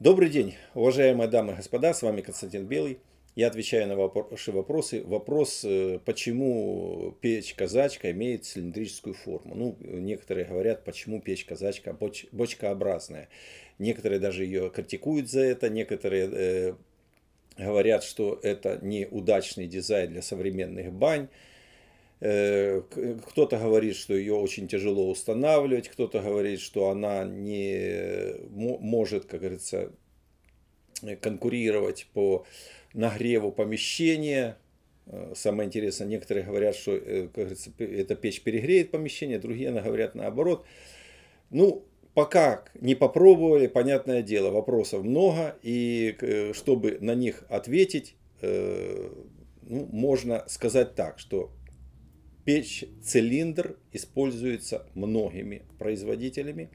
Добрый день, уважаемые дамы и господа, с вами Константин Белый. Я отвечаю на ваши вопросы. Вопрос, э, почему печь-казачка имеет цилиндрическую форму. Ну, некоторые говорят, почему печь-казачка боч, бочкообразная. Некоторые даже ее критикуют за это, некоторые э, говорят, что это неудачный дизайн для современных бань. Э, э, кто-то говорит, что ее очень тяжело устанавливать, кто-то говорит, что она не может, как говорится, э, конкурировать по нагреву помещения. Самое интересное, некоторые говорят, что как говорится, эта печь перегреет помещение, другие говорят наоборот. Ну, пока не попробовали, понятное дело, вопросов много, и чтобы на них ответить, ну, можно сказать так, что Печь-цилиндр используется многими производителями.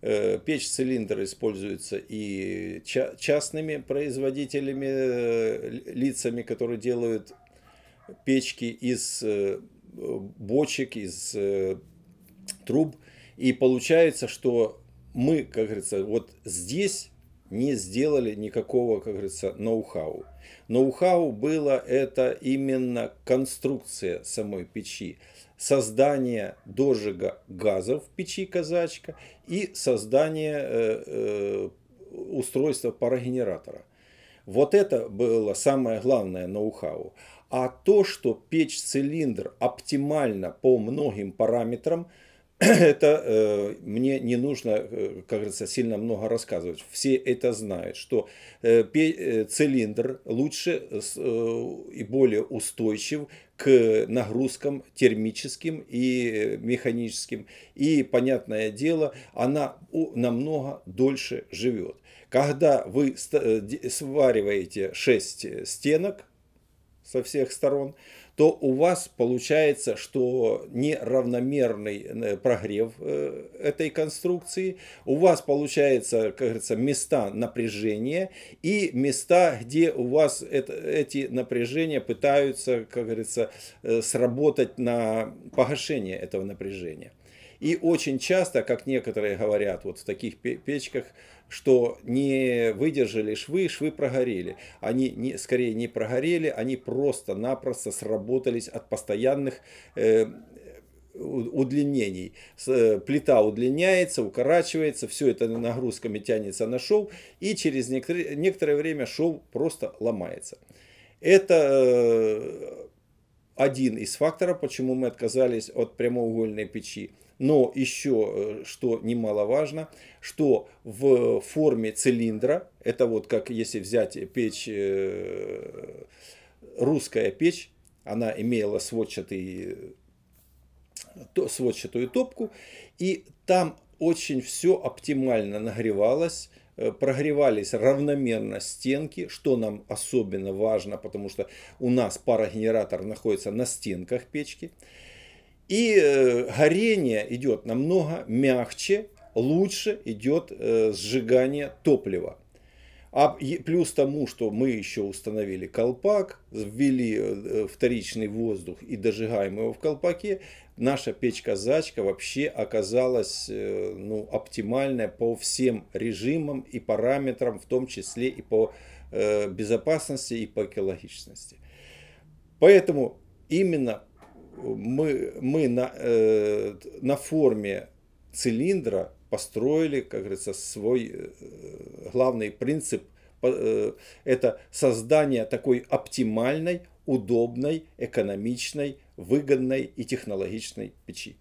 Э, Печь-цилиндр используется и частными производителями, э, лицами, которые делают печки из э, бочек, из труб. И получается, что мы, как говорится, вот здесь не сделали никакого, как говорится, ноу-хау. Ноу-хау было это именно конструкция самой печи, создание дожига газа в печи казачка и создание э, э, устройства парогенератора. Вот это было самое главное ноу-хау. А то, что печь-цилиндр оптимально по многим параметрам – это э, мне не нужно, э, как говорится, сильно много рассказывать. Все это знают, что э, э цилиндр лучше э, э, и более устойчив к нагрузкам термическим и механическим. И, понятное дело, она намного дольше живет. Когда вы свариваете 6 стенок со всех сторон, то у вас получается, что неравномерный э, прогрев э, этой конструкции, у вас получается, как говорится, места напряжения и места, где у вас это, эти напряжения пытаются, как говорится, э, сработать на погашение этого напряжения. И очень часто, как некоторые говорят вот в таких печках, что не выдержали швы, швы прогорели. Они не, скорее не прогорели, они просто-напросто сработались от постоянных э, удлинений. Э, плита удлиняется, укорачивается, все это нагрузками тянется на шов, и через некоторое время шов просто ломается. Это э, один из факторов, почему мы отказались от прямоугольной печи. Но еще, э, что немаловажно, что в форме цилиндра, это вот как если взять печь, э, русская печь, она имела сводчатый, сводчатую топку, и там очень все оптимально нагревалось, Э, прогревались равномерно стенки, что нам особенно важно, потому что у нас парогенератор находится на стенках печки. И э, горение идет намного мягче, лучше идет э, сжигание топлива. А плюс тому, что мы еще установили колпак, ввели э, э, вторичный воздух и дожигаем его в колпаке, наша печка Зачка вообще оказалась э, ну, оптимальная по всем режимам и параметрам, в том числе и по безопасности, и по экологичности. Поэтому именно мы, мы на, на форме цилиндра построили, как говорится, свой э, главный принцип – э, это создание такой оптимальной, удобной, экономичной, выгодной и технологичной печи.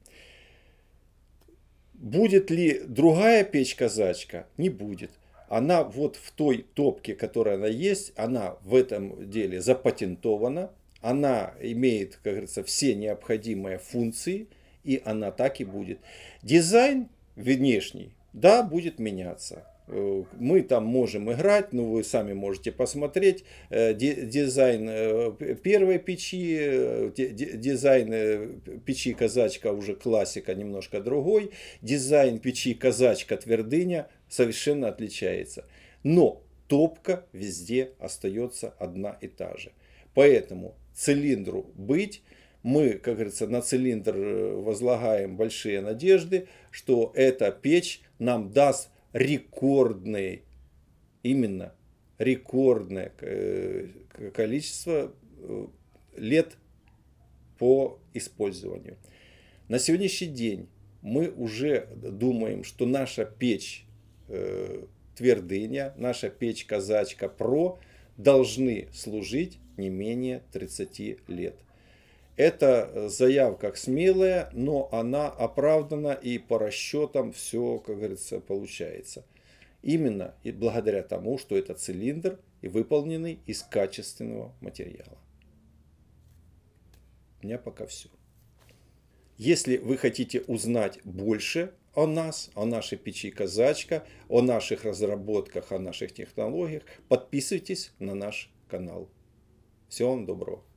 Будет ли другая печь-казачка? Не будет. Она вот в той топке, которая она есть, она в этом деле запатентована, она имеет, как говорится, все необходимые функции, и она так и будет. Дизайн внешний, да, будет меняться. Э, мы там можем играть, но ну, вы сами можете посмотреть э, дизайн э, первой печи, дизайн печи казачка уже классика, немножко другой, дизайн печи казачка твердыня совершенно отличается. Но топка везде остается одна и та же. Поэтому цилиндру быть, мы, как говорится, на цилиндр э, возлагаем большие надежды, что эта печь нам даст рекордный, именно рекордное э, количество э, лет по использованию. На сегодняшний день мы уже думаем, что наша печь э, твердыня, наша печь казачка про должны служить не менее 30 лет. Эта э, заявка смелая, но она оправдана и по расчетам все, как говорится, получается. Именно и благодаря тому, что это цилиндр и выполненный из качественного материала. У меня пока все. Если вы хотите узнать больше о нас, о нашей печи казачка, о наших разработках, о наших технологиях, подписывайтесь на наш канал. Всего вам доброго.